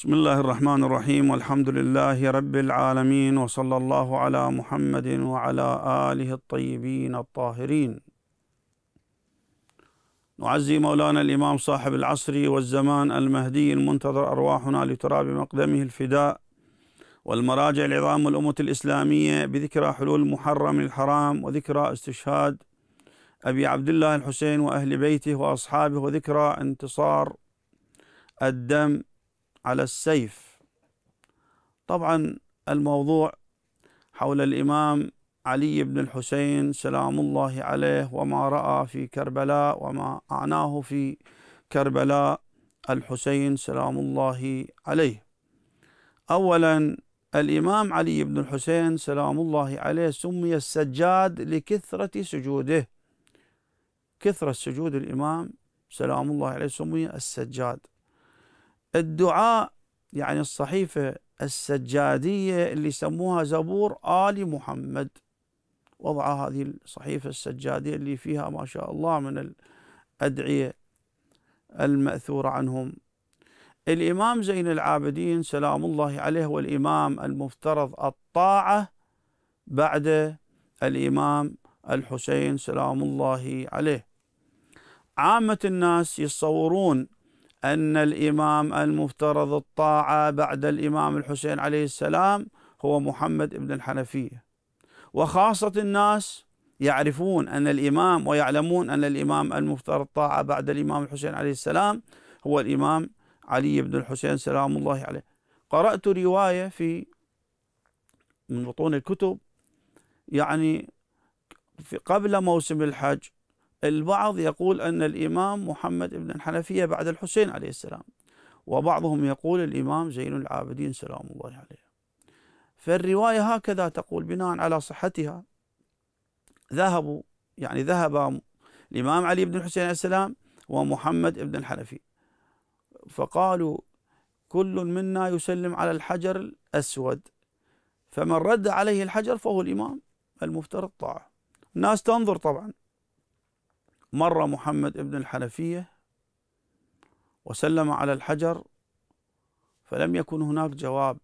بسم الله الرحمن الرحيم والحمد لله رب العالمين وصلى الله على محمد وعلى آله الطيبين الطاهرين نعزي مولانا الإمام صاحب العصر والزمان المهدي المنتظر أرواحنا لتراب مقدمه الفداء والمراجع العظام والأمة الإسلامية بذكرى حلول محرم الحرام وذكرى استشهاد أبي عبد الله الحسين وأهل بيته وأصحابه وذكرى انتصار الدم على السيف طبعا الموضوع حول الإمام علي بن الحسين سلام الله عليه وما رأى في كربلاء وما أعناه في كربلاء الحسين سلام الله عليه أولا الإمام علي بن الحسين سلام الله عليه سمي السجاد لكثرة سجوده كثرة سجود الإمام سلام الله عليه سمي السجاد الدعاء يعني الصحيفة السجادية اللي يسموها زبور آل محمد وضع هذه الصحيفة السجادية اللي فيها ما شاء الله من الأدعية المأثورة عنهم الإمام زين العابدين سلام الله عليه هو الإمام المفترض الطاعة بعد الإمام الحسين سلام الله عليه عامة الناس يتصورون أن الإمام المفترض الطاعة بعد الإمام الحسين عليه السلام هو محمد بن الحنفية وخاصة الناس يعرفون أن الإمام ويعلمون أن الإمام المفترض الطاعة بعد الإمام الحسين عليه السلام هو الإمام علي بن الحسين سلام الله عليه قرأت رواية في من بطون الكتب يعني في قبل موسم الحج البعض يقول أن الإمام محمد بن الحنفية بعد الحسين عليه السلام وبعضهم يقول الإمام زين العابدين سلام الله عليه فالرواية هكذا تقول بناء على صحتها ذهبوا يعني ذهب الإمام علي بن الحسين عليه السلام ومحمد بن الحنفي فقالوا كل منا يسلم على الحجر الأسود فمن رد عليه الحجر فهو الإمام المفترض طاعه الناس تنظر طبعا مر محمد ابن الحنفية وسلم على الحجر فلم يكن هناك جواب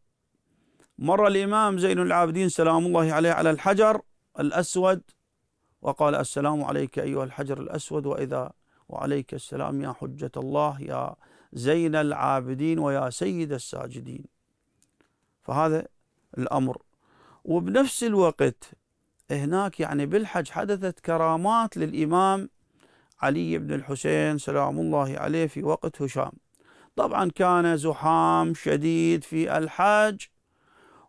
مر الإمام زين العابدين سلام الله عليه على الحجر الأسود وقال السلام عليك أيها الحجر الأسود وإذا وعليك السلام يا حجة الله يا زين العابدين ويا سيد الساجدين فهذا الأمر وبنفس الوقت هناك يعني بالحج حدثت كرامات للإمام علي بن الحسين سلام الله عليه في وقت هشام طبعا كان زحام شديد في الحاج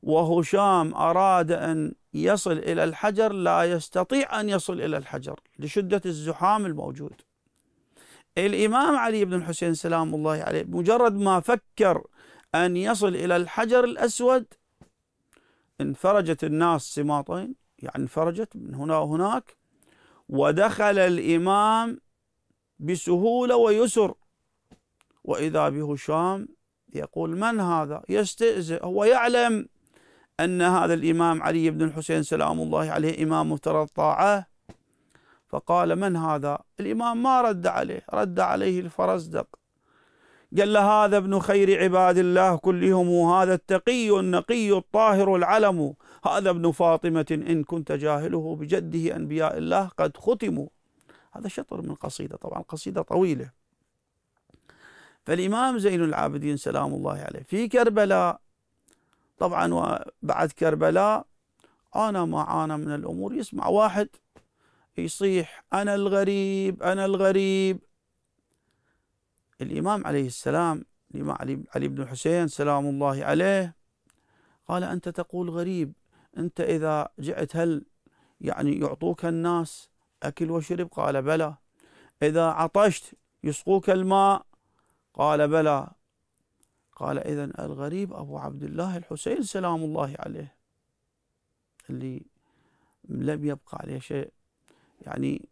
وهشام أراد أن يصل إلى الحجر لا يستطيع أن يصل إلى الحجر لشدة الزحام الموجود الإمام علي بن الحسين سلام الله عليه مجرد ما فكر أن يصل إلى الحجر الأسود انفرجت الناس سماطين يعني انفرجت من هنا وهناك ودخل الإمام بسهولة ويسر وإذا به يقول من هذا يستئذئ هو يعلم أن هذا الإمام علي بن الحسين سلام الله عليه إمام مفترض طاعة فقال من هذا الإمام ما رد عليه رد عليه الفرزدق قال له هذا ابن خير عباد الله كلهم هذا التقي النقي الطاهر العلم هذا ابن فاطمة إن كنت جاهله بجده أنبياء الله قد ختموا هذا شطر من قصيدة طبعا قصيدة طويلة فالإمام زين العابدين سلام الله عليه في كربلاء طبعا وبعد كربلاء أنا ما عانى من الأمور يسمع واحد يصيح أنا الغريب أنا الغريب الإمام عليه السلام علي, علي بن الحسين سلام الله عليه قال أنت تقول غريب أنت إذا جئت هل يعني يعطوك الناس أكل وشرب قال بلى إذا عطشت يسقوك الماء قال بلى قال إذا الغريب أبو عبد الله الحسين سلام الله عليه اللي لم يبقى عليه شيء يعني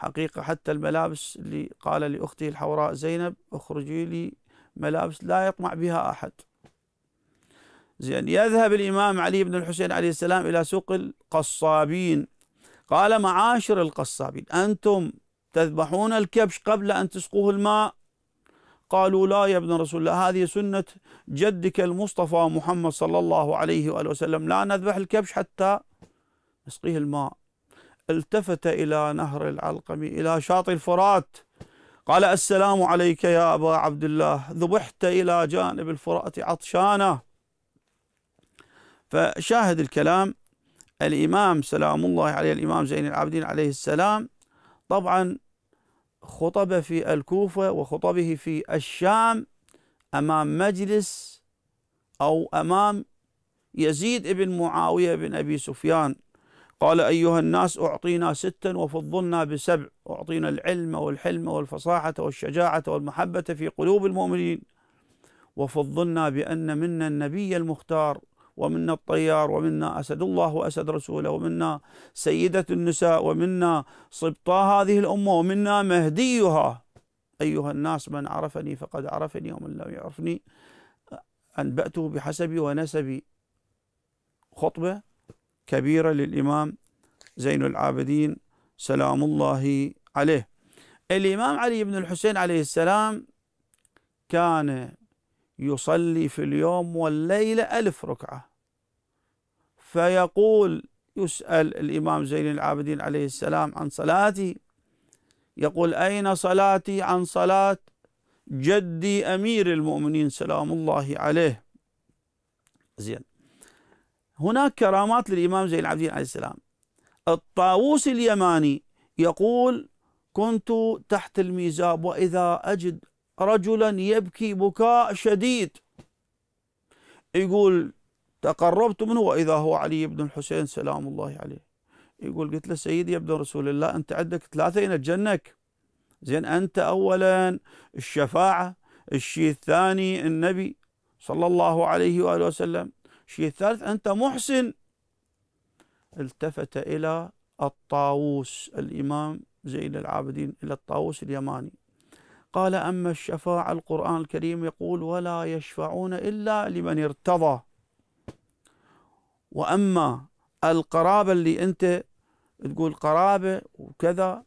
حقيقة حتى الملابس اللي قال لأخته الحوراء زينب اخرجي لي ملابس لا يطمع بها أحد زين يذهب الإمام علي بن الحسين عليه السلام إلى سوق القصابين قال معاشر القصابين أنتم تذبحون الكبش قبل أن تسقوه الماء قالوا لا يا ابن رسول الله هذه سنة جدك المصطفى محمد صلى الله عليه وآله وسلم لا نذبح الكبش حتى نسقيه الماء التفت إلى نهر العلقم إلى شاطئ الفرات قال السلام عليك يا أبا عبد الله ذبحت إلى جانب الفرات عطشانا فشاهد الكلام الإمام سلام الله عليه الإمام زين العابدين عليه السلام طبعا خطب في الكوفة وخطبه في الشام أمام مجلس أو أمام يزيد بن معاوية بن أبي سفيان قال أيها الناس أعطينا ستا وفضلنا بسبع أعطينا العلم والحلم والفصاحة والشجاعة والمحبة في قلوب المؤمنين وفضلنا بأن منا النبي المختار ومنا الطيار ومنا أسد الله وأسد رسوله ومنا سيدة النساء ومنا سبطا هذه الأمة ومنا مهديها أيها الناس من عرفني فقد عرفني ومن لم يعرفني أنبأته بحسبي ونسبي خطبة كبيرة للإمام زين العابدين سلام الله عليه الإمام علي بن الحسين عليه السلام كان يصلي في اليوم والليلة ألف ركعة فيقول يسأل الإمام زين العابدين عليه السلام عن صلاتي يقول أين صلاتي عن صلاة جدي أمير المؤمنين سلام الله عليه زين هناك كرامات للإمام زين العابدين عليه السلام الطاووس اليماني يقول كنت تحت الميزاب وإذا أجد رجلا يبكي بكاء شديد يقول تقربت منه وإذا هو علي بن الحسين سلام الله عليه يقول قلت له سيدي يا ابن رسول الله أنت عندك ثلاثة ينجنك زين أنت أولا الشفاعة الشيء الثاني النبي صلى الله عليه وآله وسلم الشيء الثالث أنت محسن التفت إلى الطاووس الإمام زين العابدين إلى الطاووس اليماني قال أما الشفاعة القرآن الكريم يقول ولا يشفعون إلا لمن ارتضى وأما القرابة اللي أنت تقول قرابة وكذا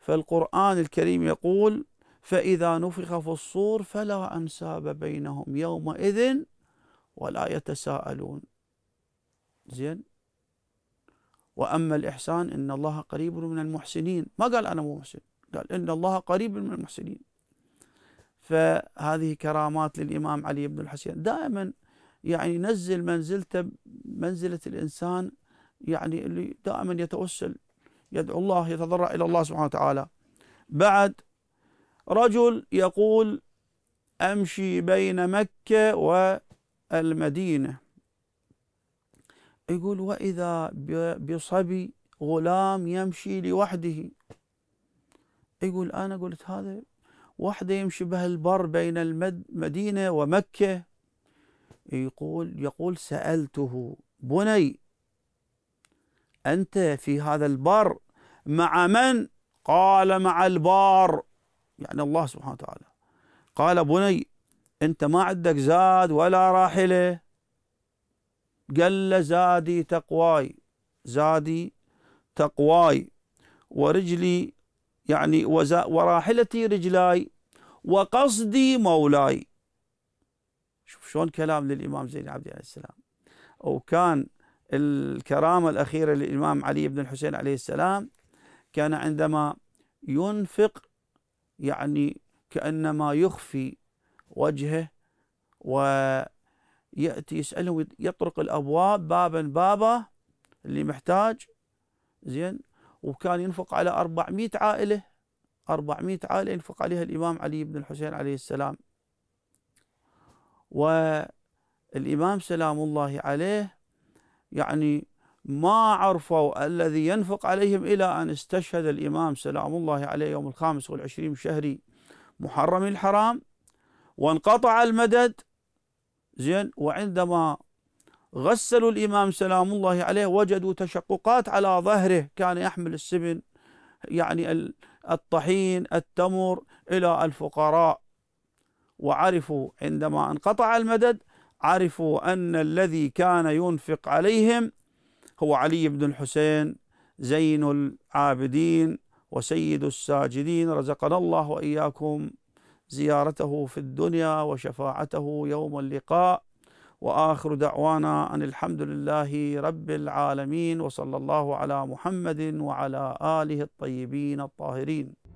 فالقرآن الكريم يقول فإذا نفخ في الصور فلا أنساب بينهم يومئذ ولا يتساءلون زين وأما الإحسان إن الله قريب من المحسنين ما قال أنا مو محسن قال إن الله قريب من المحسنين فهذه كرامات للإمام علي بن الحسين دائما يعني نزل منزلته منزلة الإنسان يعني اللي دائما يتوسل يدعو الله يتضرع إلى الله سبحانه وتعالى بعد رجل يقول أمشي بين مكة و المدينة يقول وإذا بصبي غلام يمشي لوحده يقول أنا قلت هذا وحده يمشي بهالبر بين المدينة ومكة يقول يقول سألته بني أنت في هذا البر مع من؟ قال مع البار يعني الله سبحانه وتعالى قال بني انت ما عندك زاد ولا راحله قال زادي تقواي زادي تقواي ورجلي يعني وراحلتي رجلاي وقصدي مولاي شوف شلون كلام للامام زين العابدين عليه السلام وكان الكرامه الاخيره للامام علي بن الحسين عليه السلام كان عندما ينفق يعني كانما يخفي وجهه ويأتي يسأله يطرق الأبواب بابا بابا اللي محتاج زين وكان ينفق على 400 عائلة 400 عائلة ينفق عليها الإمام علي بن الحسين عليه السلام والإمام سلام الله عليه يعني ما عرفوا الذي ينفق عليهم إلى أن استشهد الإمام سلام الله عليه يوم الخامس والعشرين شهري محرم الحرام وانقطع المدد زين وعندما غسلوا الإمام سلام الله عليه وجدوا تشققات على ظهره كان يحمل السبن يعني الطحين التمر إلى الفقراء وعرفوا عندما انقطع المدد عرفوا أن الذي كان ينفق عليهم هو علي بن الحسين زين العابدين وسيد الساجدين رزقنا الله وإياكم زيارته في الدنيا وشفاعته يوم اللقاء واخر دعوانا ان الحمد لله رب العالمين وصلى الله على محمد وعلى اله الطيبين الطاهرين